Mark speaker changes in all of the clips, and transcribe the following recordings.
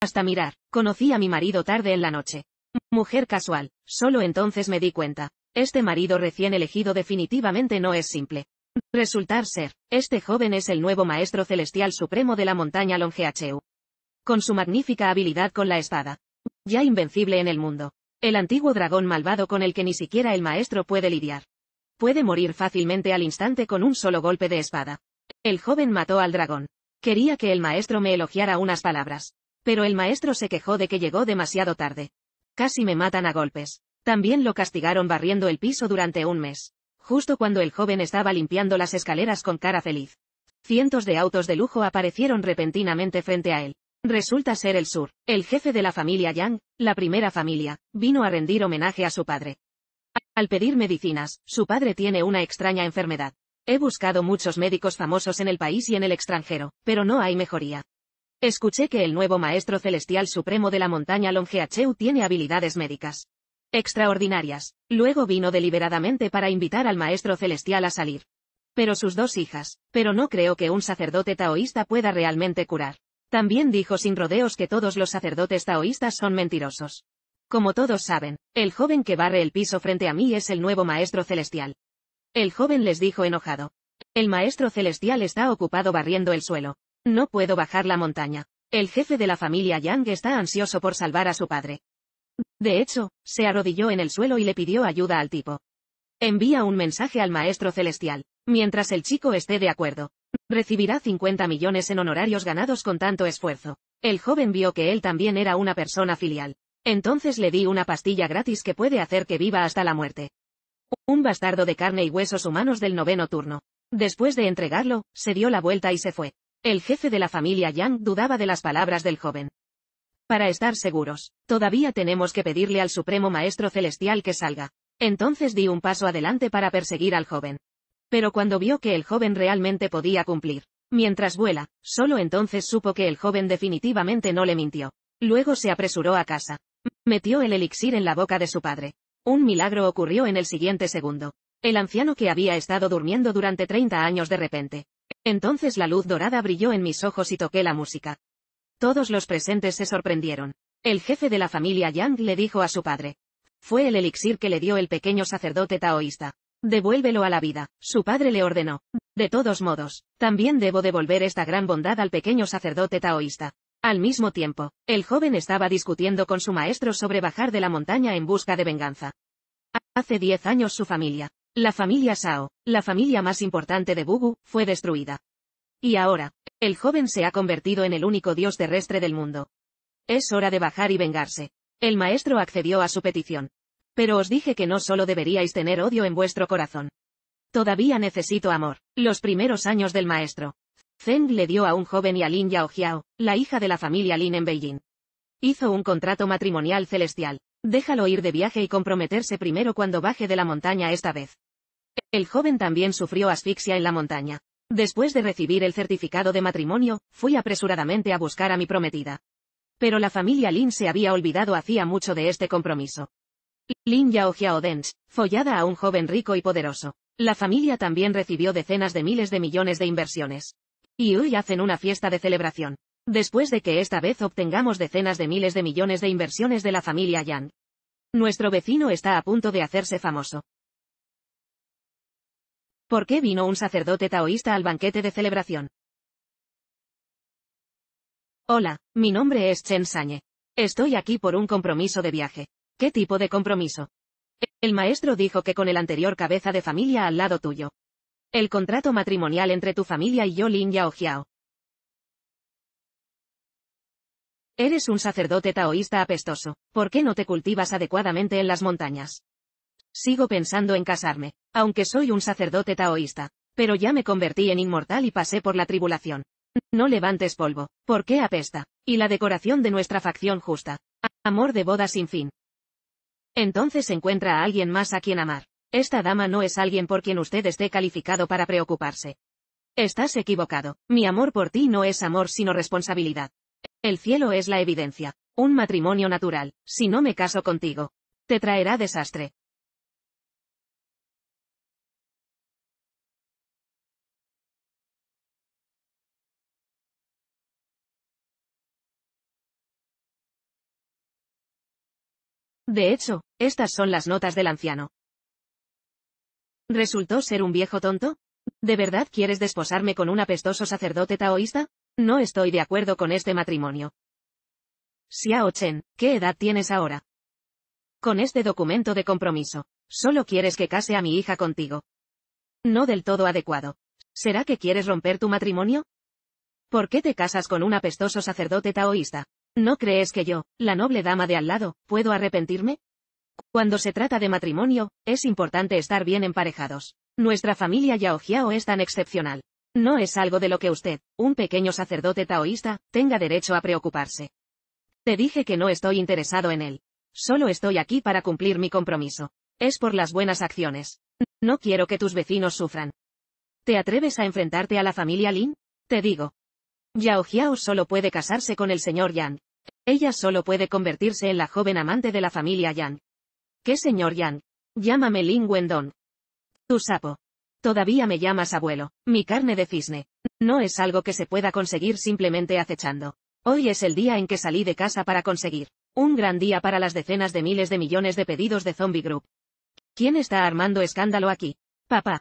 Speaker 1: Hasta mirar, conocí a mi marido tarde en la noche. Mujer casual, solo entonces me di cuenta. Este marido recién elegido definitivamente no es simple. Resultar ser, este joven es el nuevo maestro celestial supremo de la montaña Longeacheu. Con su magnífica habilidad con la espada. Ya invencible en el mundo. El antiguo dragón malvado con el que ni siquiera el maestro puede lidiar. Puede morir fácilmente al instante con un solo golpe de espada. El joven mató al dragón. Quería que el maestro me elogiara unas palabras. Pero el maestro se quejó de que llegó demasiado tarde. Casi me matan a golpes. También lo castigaron barriendo el piso durante un mes. Justo cuando el joven estaba limpiando las escaleras con cara feliz. Cientos de autos de lujo aparecieron repentinamente frente a él. Resulta ser el sur, el jefe de la familia Yang, la primera familia, vino a rendir homenaje a su padre. Al pedir medicinas, su padre tiene una extraña enfermedad. He buscado muchos médicos famosos en el país y en el extranjero, pero no hay mejoría. Escuché que el nuevo maestro celestial supremo de la montaña Longeacheu tiene habilidades médicas extraordinarias. Luego vino deliberadamente para invitar al maestro celestial a salir. Pero sus dos hijas, pero no creo que un sacerdote taoísta pueda realmente curar. También dijo sin rodeos que todos los sacerdotes taoístas son mentirosos. Como todos saben, el joven que barre el piso frente a mí es el nuevo maestro celestial. El joven les dijo enojado. El maestro celestial está ocupado barriendo el suelo. No puedo bajar la montaña. El jefe de la familia Yang está ansioso por salvar a su padre. De hecho, se arrodilló en el suelo y le pidió ayuda al tipo. Envía un mensaje al maestro celestial. Mientras el chico esté de acuerdo, recibirá 50 millones en honorarios ganados con tanto esfuerzo. El joven vio que él también era una persona filial. Entonces le di una pastilla gratis que puede hacer que viva hasta la muerte. Un bastardo de carne y huesos humanos del noveno turno. Después de entregarlo, se dio la vuelta y se fue. El jefe de la familia Yang dudaba de las palabras del joven. Para estar seguros, todavía tenemos que pedirle al Supremo Maestro Celestial que salga. Entonces di un paso adelante para perseguir al joven. Pero cuando vio que el joven realmente podía cumplir, mientras vuela, solo entonces supo que el joven definitivamente no le mintió. Luego se apresuró a casa. Metió el elixir en la boca de su padre. Un milagro ocurrió en el siguiente segundo. El anciano que había estado durmiendo durante 30 años de repente, entonces la luz dorada brilló en mis ojos y toqué la música. Todos los presentes se sorprendieron. El jefe de la familia Yang le dijo a su padre. Fue el elixir que le dio el pequeño sacerdote taoísta. Devuélvelo a la vida, su padre le ordenó. De todos modos, también debo devolver esta gran bondad al pequeño sacerdote taoísta. Al mismo tiempo, el joven estaba discutiendo con su maestro sobre bajar de la montaña en busca de venganza. Hace diez años su familia la familia Shao, la familia más importante de Bugu, fue destruida. Y ahora, el joven se ha convertido en el único dios terrestre del mundo. Es hora de bajar y vengarse. El maestro accedió a su petición. Pero os dije que no solo deberíais tener odio en vuestro corazón. Todavía necesito amor. Los primeros años del maestro. Zeng le dio a un joven y a Lin Yaojiao, la hija de la familia Lin en Beijing. Hizo un contrato matrimonial celestial. Déjalo ir de viaje y comprometerse primero cuando baje de la montaña esta vez. El joven también sufrió asfixia en la montaña. Después de recibir el certificado de matrimonio, fui apresuradamente a buscar a mi prometida. Pero la familia Lin se había olvidado hacía mucho de este compromiso. Lin Yaojiao Dens, follada a un joven rico y poderoso. La familia también recibió decenas de miles de millones de inversiones. Y hoy hacen una fiesta de celebración. Después de que esta vez obtengamos decenas de miles de millones de inversiones de la familia Yang. Nuestro vecino está a punto de hacerse famoso. ¿Por qué vino un sacerdote taoísta al banquete de celebración? Hola, mi nombre es Chen Sañe. Estoy aquí por un compromiso de viaje. ¿Qué tipo de compromiso? El maestro dijo que con el anterior cabeza de familia al lado tuyo. El contrato matrimonial entre tu familia y yo Lin Yao Eres un sacerdote taoísta apestoso. ¿Por qué no te cultivas adecuadamente en las montañas? sigo pensando en casarme, aunque soy un sacerdote taoísta. Pero ya me convertí en inmortal y pasé por la tribulación. No levantes polvo, porque apesta. Y la decoración de nuestra facción justa. Amor de boda sin fin. Entonces encuentra a alguien más a quien amar. Esta dama no es alguien por quien usted esté calificado para preocuparse. Estás equivocado. Mi amor por ti no es amor sino responsabilidad. El cielo es la evidencia. Un matrimonio natural, si no me caso contigo. Te traerá desastre.
Speaker 2: De hecho, estas son las notas del anciano.
Speaker 1: ¿Resultó ser un viejo tonto? ¿De verdad quieres desposarme con un apestoso sacerdote taoísta? No estoy de acuerdo con este matrimonio. Xiao Chen, ¿qué edad tienes ahora? Con este documento de compromiso, solo quieres que case a mi hija contigo. No del todo adecuado. ¿Será que quieres romper tu matrimonio? ¿Por qué te casas con un apestoso sacerdote taoísta? ¿No crees que yo, la noble dama de al lado, puedo arrepentirme? Cuando se trata de matrimonio, es importante estar bien emparejados. Nuestra familia Yaojiao es tan excepcional. No es algo de lo que usted, un pequeño sacerdote taoísta, tenga derecho a preocuparse. Te dije que no estoy interesado en él. Solo estoy aquí para cumplir mi compromiso. Es por las buenas acciones. No quiero que tus vecinos sufran. ¿Te atreves a enfrentarte a la familia Lin? Te digo. Yao Jiao solo puede casarse con el señor Yan. Ella solo puede convertirse en la joven amante de la familia Yang. ¿Qué señor Yang? Llámame Lin Wendon. Tu sapo. Todavía me llamas abuelo, mi carne de cisne. No es algo que se pueda conseguir simplemente acechando. Hoy es el día en que salí de casa para conseguir. Un gran día para las decenas de miles de millones de pedidos de Zombie Group. ¿Quién está armando escándalo aquí? Papá.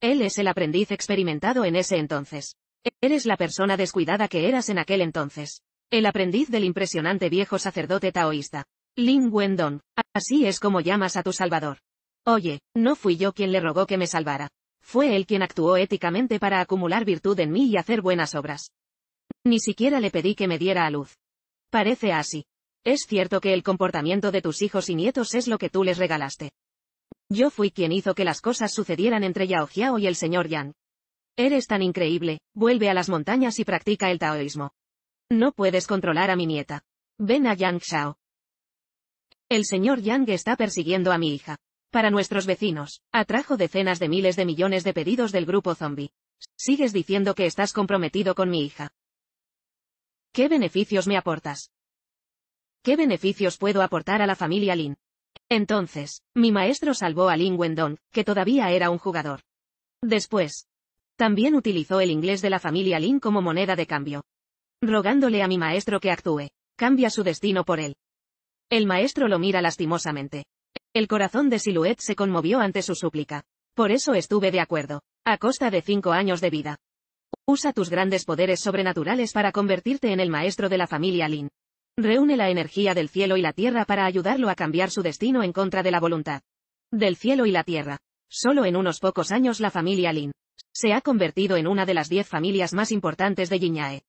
Speaker 1: Él es el aprendiz experimentado en ese entonces. Eres la persona descuidada que eras en aquel entonces el aprendiz del impresionante viejo sacerdote taoísta. Lin Wendong, así es como llamas a tu salvador. Oye, no fui yo quien le rogó que me salvara. Fue él quien actuó éticamente para acumular virtud en mí y hacer buenas obras. Ni siquiera le pedí que me diera a luz. Parece así. Es cierto que el comportamiento de tus hijos y nietos es lo que tú les regalaste. Yo fui quien hizo que las cosas sucedieran entre Yao Jiao y el señor Yang. Eres tan increíble, vuelve a las montañas y practica el taoísmo. No puedes controlar a mi nieta. Ven a Yang Shao. El señor Yang está persiguiendo a mi hija. Para nuestros vecinos, atrajo decenas de miles de millones de pedidos del grupo zombie. Sigues diciendo que estás comprometido con mi hija. ¿Qué beneficios me aportas? ¿Qué beneficios puedo aportar a la familia Lin? Entonces, mi maestro salvó a Lin Wendong, que todavía era un jugador. Después, también utilizó el inglés de la familia Lin como moneda de cambio rogándole a mi maestro que actúe. Cambia su destino por él. El maestro lo mira lastimosamente. El corazón de Silhouette se conmovió ante su súplica. Por eso estuve de acuerdo. A costa de cinco años de vida. Usa tus grandes poderes sobrenaturales para convertirte en el maestro de la familia Lin. Reúne la energía del cielo y la tierra para ayudarlo a cambiar su destino en contra de la voluntad. Del cielo y la tierra. Solo en unos pocos años la familia Lin se ha convertido en una de las diez familias más importantes de Jinyae.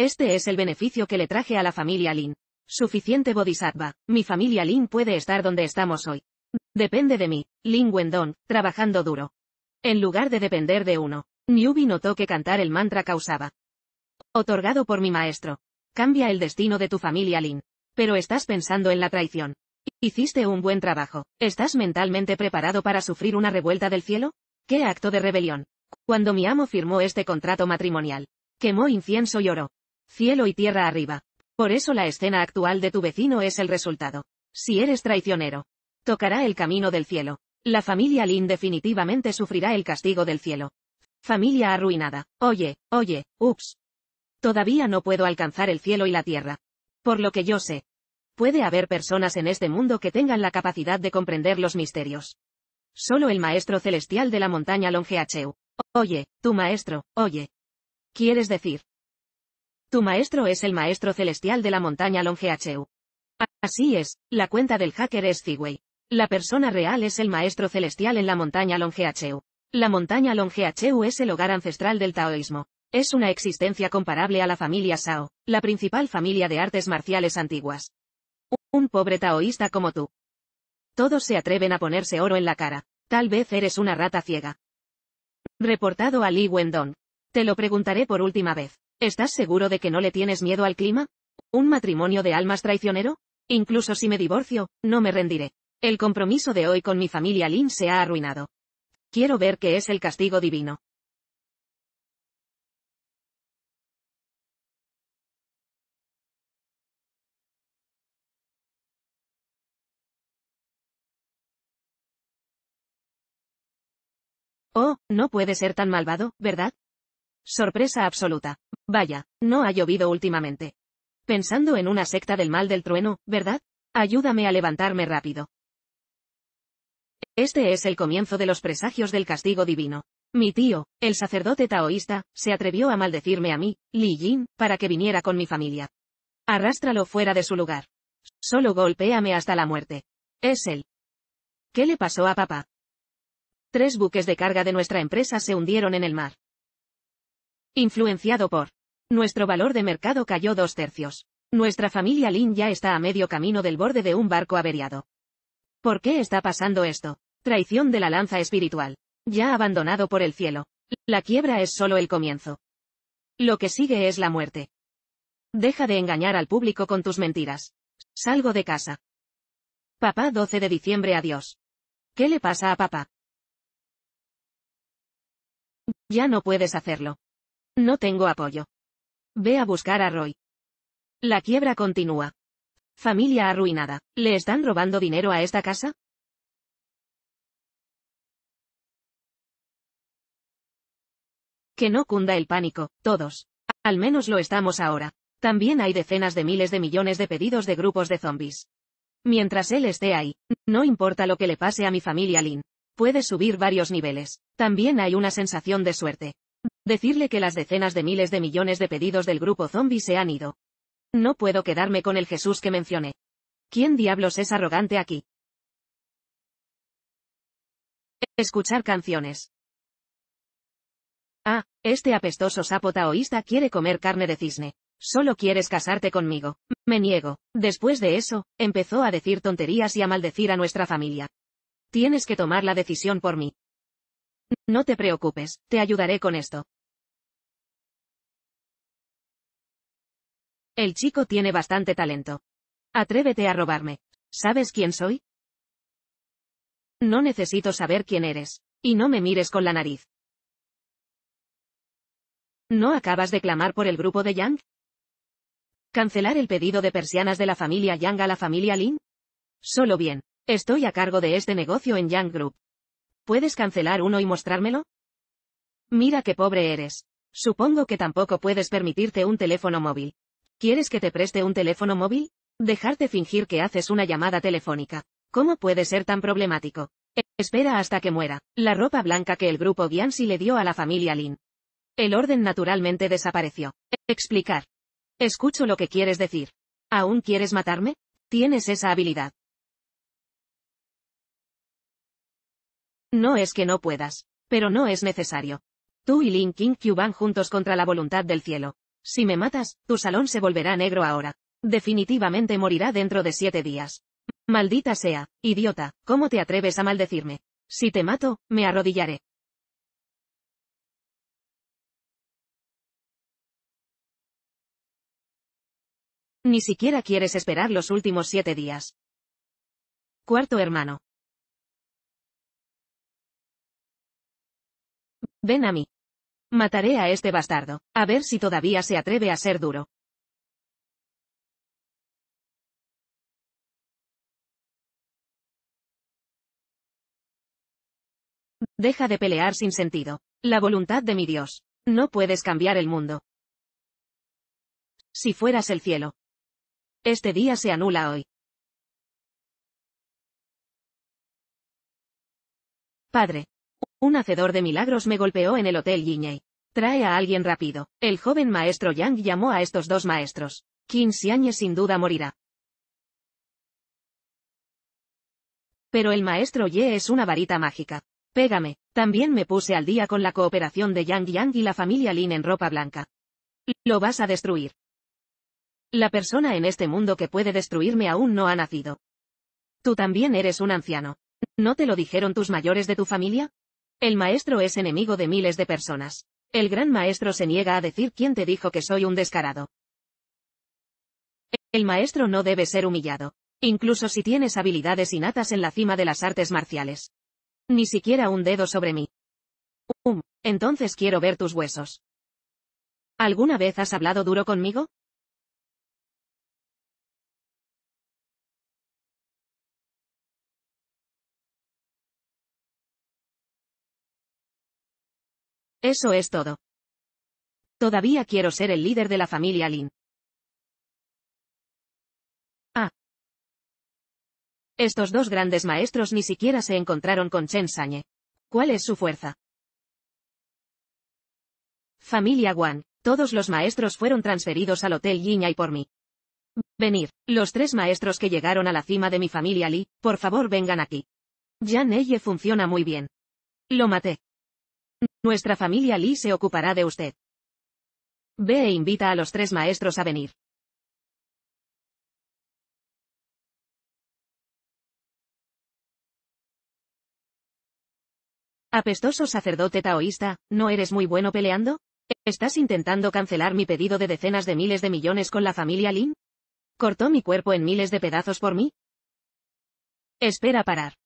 Speaker 1: Este es el beneficio que le traje a la familia Lin. Suficiente Bodhisattva, mi familia Lin puede estar donde estamos hoy. Depende de mí, Lin Wendong, trabajando duro. En lugar de depender de uno, Newbie notó que cantar el mantra causaba. Otorgado por mi maestro. Cambia el destino de tu familia Lin. Pero estás pensando en la traición. Hiciste un buen trabajo. ¿Estás mentalmente preparado para sufrir una revuelta del cielo? ¿Qué acto de rebelión? Cuando mi amo firmó este contrato matrimonial, quemó incienso y oro cielo y tierra arriba. Por eso la escena actual de tu vecino es el resultado. Si eres traicionero, tocará el camino del cielo. La familia Lin definitivamente sufrirá el castigo del cielo. Familia arruinada. Oye, oye, ups. Todavía no puedo alcanzar el cielo y la tierra. Por lo que yo sé. Puede haber personas en este mundo que tengan la capacidad de comprender los misterios. Solo el maestro celestial de la montaña longeacheu. Oye, tu maestro, oye. ¿Quieres decir, tu maestro es el maestro celestial de la montaña Longeacheu. Así es, la cuenta del hacker es Figway. La persona real es el maestro celestial en la montaña Longeacheu. La montaña Longeacheu es el hogar ancestral del taoísmo. Es una existencia comparable a la familia Sao, la principal familia de artes marciales antiguas. Un pobre taoísta como tú. Todos se atreven a ponerse oro en la cara. Tal vez eres una rata ciega. Reportado a Li Wendong. Te lo preguntaré por última vez. ¿Estás seguro de que no le tienes miedo al clima? ¿Un matrimonio de almas traicionero? Incluso si me divorcio, no me rendiré. El compromiso de hoy con mi familia Lin se ha arruinado. Quiero ver qué es el castigo divino.
Speaker 2: Oh, no puede ser tan malvado, ¿verdad?
Speaker 1: Sorpresa absoluta. Vaya, no ha llovido últimamente. Pensando en una secta del mal del trueno, ¿verdad? Ayúdame a levantarme rápido. Este es el comienzo de los presagios del castigo divino. Mi tío, el sacerdote taoísta, se atrevió a maldecirme a mí, Li Jin, para que viniera con mi familia. Arrástralo fuera de su lugar. Solo golpéame hasta la muerte. Es él. ¿Qué le pasó a papá? Tres buques de carga de nuestra empresa se hundieron en el mar. Influenciado por. Nuestro valor de mercado cayó dos tercios. Nuestra familia Lin ya está a medio camino del borde de un barco averiado. ¿Por qué está pasando esto? Traición de la lanza espiritual. Ya abandonado por el cielo. La quiebra es solo el comienzo. Lo que sigue es la muerte. Deja de engañar al público con tus mentiras. Salgo de casa. Papá 12 de diciembre adiós.
Speaker 2: ¿Qué le pasa a papá? Ya no puedes
Speaker 1: hacerlo. No tengo apoyo. Ve a buscar a Roy. La quiebra continúa. Familia arruinada. ¿Le están robando dinero a esta casa? Que no cunda el pánico, todos. Al menos lo estamos ahora. También hay decenas de miles de millones de pedidos de grupos de zombies. Mientras él esté ahí, no importa lo que le pase a mi familia Lin. Puede subir varios niveles. También hay una sensación de suerte. Decirle que las decenas de miles de millones de pedidos del grupo zombie se han ido. No puedo quedarme con el Jesús que mencioné. ¿Quién diablos es arrogante aquí? Escuchar canciones. Ah, este apestoso sapo taoísta quiere comer carne de cisne. Solo quieres casarte conmigo. Me niego. Después de eso, empezó a decir tonterías y a maldecir a nuestra familia. Tienes que tomar la decisión por mí. No te preocupes, te ayudaré con esto.
Speaker 2: El chico tiene bastante talento. Atrévete a robarme. ¿Sabes quién soy?
Speaker 1: No necesito saber quién eres. Y no me mires con la nariz. ¿No acabas de clamar por el grupo de Yang? ¿Cancelar el pedido de persianas de la familia Yang a la familia Lin? Solo bien. Estoy a cargo de este negocio en Yang Group. ¿Puedes cancelar uno y mostrármelo? Mira qué pobre eres. Supongo que tampoco puedes permitirte un teléfono móvil. ¿Quieres que te preste un teléfono móvil? Dejarte fingir que haces una llamada telefónica. ¿Cómo puede ser tan problemático? Espera hasta que muera. La ropa blanca que el grupo Giansi le dio a la familia Lin. El orden naturalmente desapareció. Explicar. Escucho lo que quieres decir. ¿Aún quieres matarme? Tienes esa habilidad. No es que no puedas. Pero no es necesario. Tú y Lin King Q van juntos contra la voluntad del cielo. Si me matas, tu salón se volverá negro ahora. Definitivamente morirá dentro de siete días. Maldita sea, idiota, ¿cómo te atreves a maldecirme? Si te mato, me arrodillaré.
Speaker 2: Ni siquiera quieres esperar los últimos siete días. Cuarto hermano. Ven a mí. Mataré a este bastardo, a ver si todavía se atreve a ser duro. Deja de pelear sin sentido. La voluntad de mi Dios. No puedes cambiar el mundo. Si fueras el cielo. Este día se anula hoy.
Speaker 1: Padre, un hacedor de milagros me golpeó en el Hotel Yinyei. Trae a alguien rápido. El joven maestro Yang llamó a estos dos maestros. Qin Xianye sin duda morirá. Pero el maestro Ye es una varita mágica. Pégame. También me puse al día con la cooperación de Yang Yang y la familia Lin en ropa blanca. Lo vas a destruir. La persona en este mundo que puede destruirme aún no ha nacido. Tú también eres un anciano. ¿No te lo dijeron tus mayores de tu familia? El maestro es enemigo de miles de personas. El gran maestro se niega a decir quién te dijo que soy un descarado. El maestro no debe ser humillado. Incluso si tienes habilidades innatas en la cima de las artes marciales. Ni siquiera un dedo sobre mí. Um, entonces quiero ver tus huesos.
Speaker 2: ¿Alguna vez has hablado duro conmigo? Eso es todo. Todavía quiero ser el líder de la familia Lin. Ah. Estos dos grandes maestros ni siquiera se
Speaker 1: encontraron con Chen Sanye. ¿Cuál es su fuerza? Familia Wang, todos los maestros fueron transferidos al Hotel yin y por mí. Venir, los tres maestros que llegaron a la cima de mi familia Li, por favor vengan aquí. Yan Eye funciona muy bien. Lo maté. Nuestra familia Lee se ocupará de usted. Ve e invita a los tres maestros a venir. Apestoso sacerdote taoísta, ¿no eres muy bueno peleando? ¿Estás intentando cancelar mi pedido de decenas de miles de millones con la familia Lin? ¿Cortó mi cuerpo en miles de pedazos por mí? Espera parar.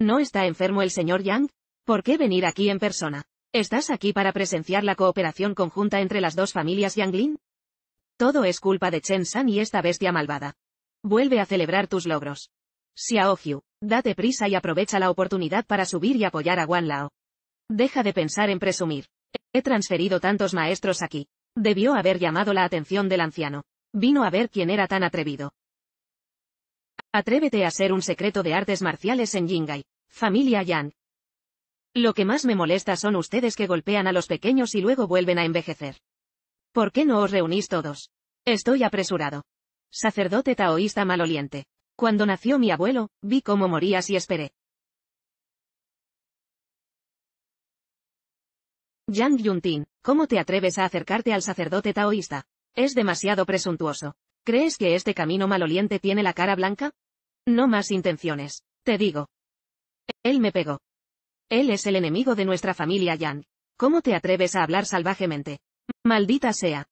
Speaker 1: ¿No está enfermo el señor Yang? ¿Por qué venir aquí en persona? ¿Estás aquí para presenciar la cooperación conjunta entre las dos familias Yanglin? Todo es culpa de Chen San y esta bestia malvada. Vuelve a celebrar tus logros. Xiao date prisa y aprovecha la oportunidad para subir y apoyar a Wan Lao. Deja de pensar en presumir. He transferido tantos maestros aquí. Debió haber llamado la atención del anciano. Vino a ver quién era tan atrevido. Atrévete a ser un secreto de artes marciales en Yingai. Familia Yang. Lo que más me molesta son ustedes que golpean a los pequeños y luego vuelven a envejecer. ¿Por qué no os reunís todos? Estoy apresurado. Sacerdote taoísta maloliente. Cuando nació mi abuelo, vi cómo morías y
Speaker 2: esperé. Yang
Speaker 1: Yuntin, ¿cómo te atreves a acercarte al sacerdote taoísta? Es demasiado presuntuoso. ¿Crees que este camino maloliente tiene la cara blanca? No más intenciones, te digo. Él me pegó. Él es el enemigo de nuestra familia Yang. ¿Cómo te atreves a hablar salvajemente? Maldita sea.